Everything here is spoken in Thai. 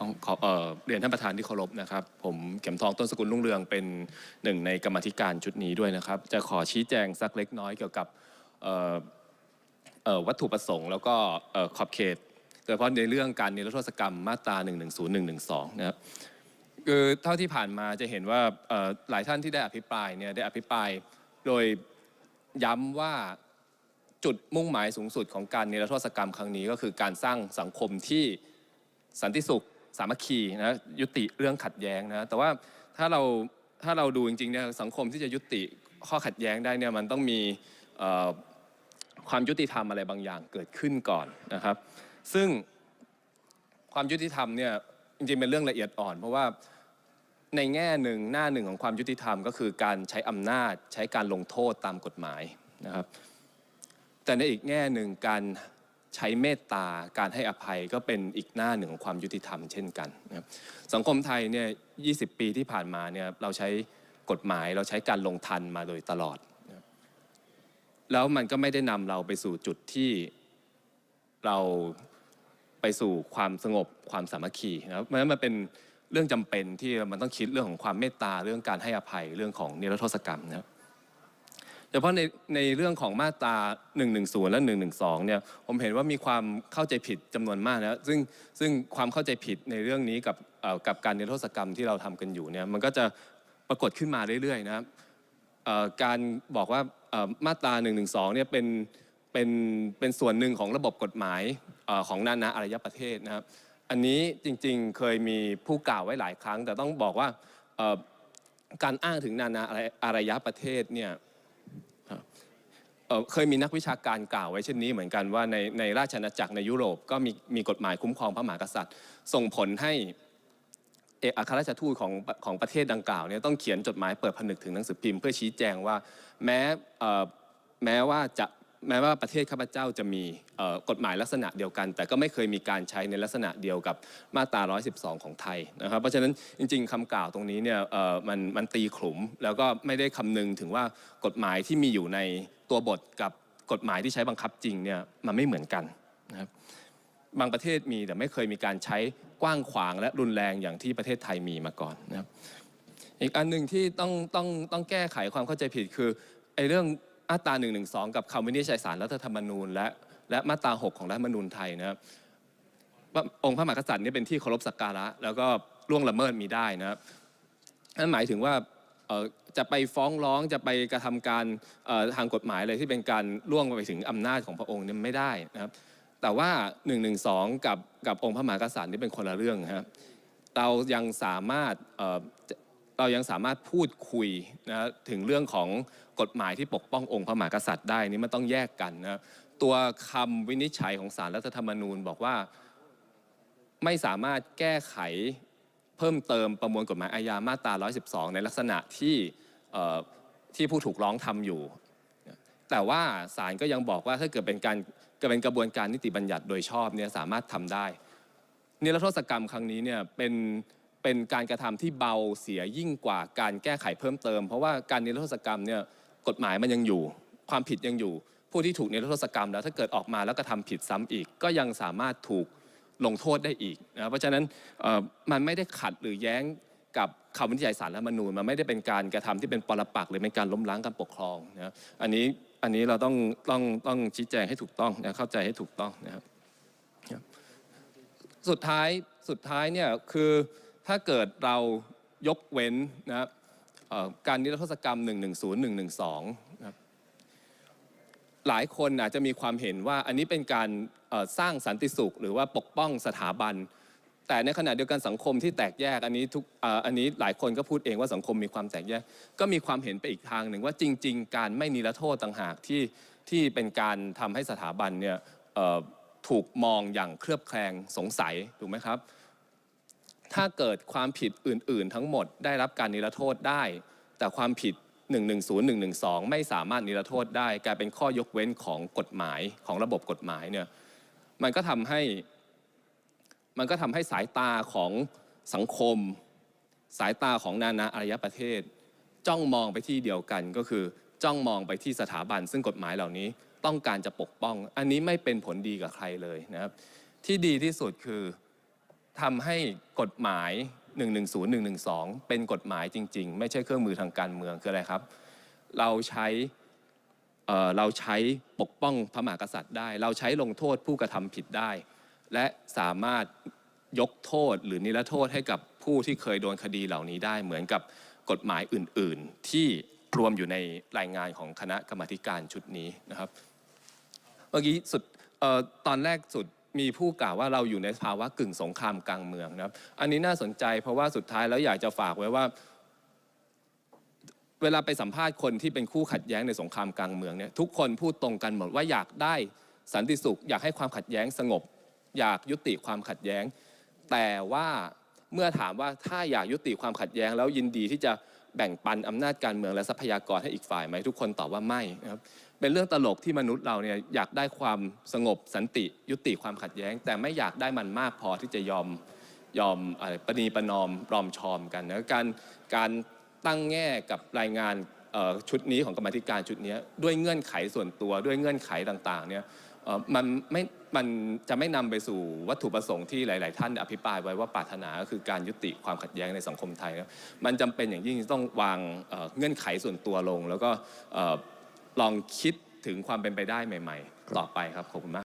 ต้องขอเอ่อเรียนท่านประธานที่เคารพนะครับ ผมเข็มทองต้นสกุลรุ่งเรืองเป็นหนึ่งในกรรมธิการชุดนี้ด้วยนะครับ จะขอชี้แจงสักเล็กน้อยเกี่ยวกับเอ่อเอ่อวัตถุประสงค์แล้วก็เอ่อขอบเขตโดยเฉพาะในเรื่องการนิรโทษกรรมมาตรา1 1 0 1 1 2นะครับคือเท่าที่ผ่านมาจะเห็นว่าเอ่อหลายท่านที่ได้อภิปรายเนี่ยได้อภิปรายโดยย้ำว่าจุดมุ่งหมายสูงสุดของการนิรโทษกรรมครั้งนี้ ก็คือการสร้างสังคมที่สันติสุขสามัคคีนะยุติเรื่องขัดแย้งนะแต่ว่าถ้าเราถ้าเราดูจริงๆเนี่ยสังคมที่จะยุติข้อขัดแย้งได้เนี่ยมันต้องมีความยุติธรรมอะไรบางอย่างเกิดขึ้นก่อนนะครับซึ่งความยุติธรรมเนี่ยจริงๆเป็นเรื่องละเอียดอ่อน เพราะว่าในแง่หนึ่งหน้าหนึ่งของความยุติธรรมก็คือการใช้อำนาจ ใช้การลงโทษตามกฎหมายนะครับแต่ในอีกแง่หนึ่งการใช้เมตตาการให้อภัยก็เป็นอีกหน้าหนึ่งของความยุติธรรมเช่นกันนะครับสังคมไทยเนี่ย20 ปีที่ผ่านมาเนี่ยเราใช้กฎหมายเราใช้การลงทันมาโดยตลอด แล้วมันก็ไม่ได้นำเราไปสู่จุดที่เราไปสู่ความสงบความสามัคคีนะครับเพราะฉะนั้นมันเป็นเรื่องจำเป็นที่มันต้องคิดเรื่องของความเมตตาเรื่องการให้อภัยเรื่องของนิรโทษกรรมนะครับฉพาะในในเรื่องของมาตรา110 และ 112เนี่ยผมเห็นว่ามีความเข้าใจผิดจำนวนมากนะซึ่งซึ่งความเข้าใจผิดในเรื่องนี้กับกับการนิรโทษกรรมที่เราทำกันอยู่เนี่ยมันก็จะปรากฏขึ้นมาเรื่อยๆนะการบอกว่ามาตรา 112เนี่ยเป็นเป็นเป็นส่วนหนึ่งของระบบกฎหมายของนานาอารยประเทศนะครับอันนี้จริงๆเคยมีผู้กล่าวไว้หลายครั้ง แต่ต้องบอกว่าการอ้างถึงนานาอารยประเทศเนี่ยเคยมีนักวิชาการกล่าวไว้เช่นนี้เหมือนกันว่าในในราชอาณาจักรในยุโรปก็มีมีกฎหมายคุ้มครองพระมหากษัตริย์ ส่งผลให้เอกอัครราชทูตของของประเทศดังกล่าวเนี่ยต้องเขียนจดหมายเปิดผนึกถึงหนังสือพิมพ์เพื่อชี้แจงว่า แม้แม้ว่าจะแม้ว่าประเทศข้าพเจ้าจะมีกฎหมายลักษณะเดียวกัน แต่ก็ไม่เคยมีการใช้ในลักษณะเดียวกับมาตรา 112 ของไทยนะครับเพราะฉะนั้นจริง ๆ คำกล่าวตรงนี้เนี่ยมันมันตีขลุมแล้วก็ไม่ได้คำนึงถึงว่ากฎหมายที่มีอยู่ในตัวบทกับกฎหมายที่ใช้บังคับจริงเนี่ยมันไม่เหมือนกันนะครับบางประเทศมีแต่ไม่เคยมีการใช้กว้างขวาง และรุนแรงอย่างที่ประเทศไทยมีมาก่อนนะครับอีกอันหนึ่งที่ต้องต้องต้องแก้ไขความเข้าใจผิดคือไอ้เรื่องมาตรา 112 กับคำวินิจฉัยสารรัฐธรรมนูญและและมาตรา 6 ของรัฐธรรมนูญไทยนะครับว่าองค์พระมหากษัตริย์นี่เป็นที่เคารพสักการะแล้วก็ล่วงละเมิดมีได้นะครับนั่นหมายถึงว่าจะไปฟ้องร้องจะไปกระทำการทางกฎหมายอะไรที่เป็นการล่วงไปถึงอำนาจของพระองค์นี่ไม่ได้นะครับแต่ว่า1นึกับกับองค์พระมหากษัตริย์นี่เป็นคนละเรื่องครับเรายังสามารถเรายังสามารถพูดคุยนะถึงเรื่องของกฎหมายที่ปกป้ององค์พระมหากษัตริย์ได้นี่มันต้องแยกกันนะ ตัวคำวินิจฉัยของสารรัฐธรรมนูญบอกว่าไม่สามารถแก้ไขเพิ่มเติมประมวลกฎหมายอาญามาตรา 112 ในลักษณะที่ที่ผู้ถูกร้องทำอยู่ แต่ว่าศาลก็ยังบอกว่าถ้าเกิดเป็นการเกเป็นกระบวนการนิติบัญญัติโดยชอบเนี่ยสามารถทำได้นิรโทษกรรมครั้งนี้เนี่ยเป็นเป็นการกระทำที่เบาเสียยิ่งกว่าการแก้ไขเพิ่มเติม เพราะว่าการนิรโทษกรรมเนี่ยกฎหมายมันยังอยู่ ความผิดยังอยู่ ผู้ที่ถูกนิรโทษกรรมแล้วถ้าเกิดออกมาแล้วกระทาผิดซ้ำอีก ก็ยังสามารถถูกลงโทษได้อีกนะเพราะฉะนั้นมันไม่ได้ขัดหรือแย้งกับคำวินิจฉัยสารรัฐมนูญมันไม่ได้เป็นการกระทำที่เป็นปรปักหรือเป็นการล้มล้างการปกครองนะอันนี้อันนี้เราต้องต้องต้องชี้แจงให้ถูกต้องนะเข้าใจให้ถูกต้องนะครับสุดท้ายสุดท้ายเนี่ยคือถ้าเกิดเรายกเว้นนะครับการนิรโทษกรรม 110 112นะหลายคนอาจจะมีความเห็นว่าอันนี้เป็นการสร้างสันติสุขหรือว่าปกป้องสถาบัน แต่ในขณะเดียวกันสังคมที่แตกแยกอันนี้ทุกอันนี้หลายคนก็พูดเองว่าสังคมมีความแตกแยกก็มีความเห็นไปอีกทางหนึ่งว่าจริงๆการไม่นิรโทษต่างหากที่ที่เป็นการทำให้สถาบันเนี่ยถูกมองอย่างเครือบแคลงสงสัยถูกไหมครับถ้าเกิดความผิดอื่นๆทั้งหมดได้รับการนิรโทษได้ แต่ความผิด110112 ไม่สามารถนิรโทษได้กลายเป็นข้อยกเว้นของกฎหมายของระบบกฎหมายเนี่ยมันก็ทำให้มันก็ทำให้สายตาของสังคม สายตาของนานาอารยประเทศ จ้องมองไปที่เดียวกันก็คือจ้องมองไปที่สถาบัน ซึ่งกฎหมายเหล่านี้ต้องการจะปกป้อง อันนี้ไม่เป็นผลดีกับใครเลยนะครับ ที่ดีที่สุดคือทำให้กฎหมาย 110 112 เป็นกฎหมายจริงๆ ไม่ใช่เครื่องมือทางการเมืองคืออะไรครับ เราใช้เราใช้ปกป้องพระมหากษัตริย์ได้ เราใช้ลงโทษผู้กระทำผิดได้ และสามารถยกโทษหรือนิรโทษให้กับผู้ที่เคยโดนคดีเหล่านี้ได้เหมือนกับกฎหมายอื่นๆ ที่รวมอยู่ในรายงานของคณะกรรมการชุดนี้นะครับ เมื่อกี้สุดตอนแรกสุดมีผู้กล่าวว่าเราอยู่ในภาวะกึ่งสงครามกลางเมืองนะครับ อันนี้น่าสนใจเพราะว่าสุดท้ายแล้วอยากจะฝากไว้ว่า เวลาไปสัมภาษณ์คนที่เป็นคู่ขัดแย้งในสงครามกลางเมืองเนี่ยทุกคนพูดตรงกันหมดว่าอยากได้สันติสุขอยากให้ความขัดแย้งสงบ อยากยุติความขัดแย้ง แต่ว่าเมื่อถามว่าถ้าอยากยุติความขัดแย้ง แล้วยินดีที่จะแบ่งปันอำนาจการเมือง และทรัพยากรให้อีกฝ่ายไหมทุกคนตอบว่าไม่นะครับเป็นเรื่องตลกที่มนุษย์เราเนี่ยอยากได้ความสงบสันติยุติความขัดแย้ง แต่ไม่อยากได้มันมากพอที่จะยอมยอมปณีประนอมปลอมชอมกันนะการการตั้งแง่กับรายงานชุดนี้ของกรรมธิการชุดนี้ด้วยเงื่อนไขส่วนตัวด้วยเงื่อนไขต่างๆเนี่ยมันไม่มันจะไม่นำไปสู่วัตถุประสงค์ที่หลาย ๆท่านอภิปรายไว้ว่าปรารถนาก็คือการยุติความขัดแย้งในสังคมไทย มันจำเป็นอย่างยิ่งต้องวางเงื่อนไขส่วนตัวลงแล้วก็ลองคิดถึงความเป็นไปได้ใหม่ ๆ ต่อไปครับ ขอบคุณมาก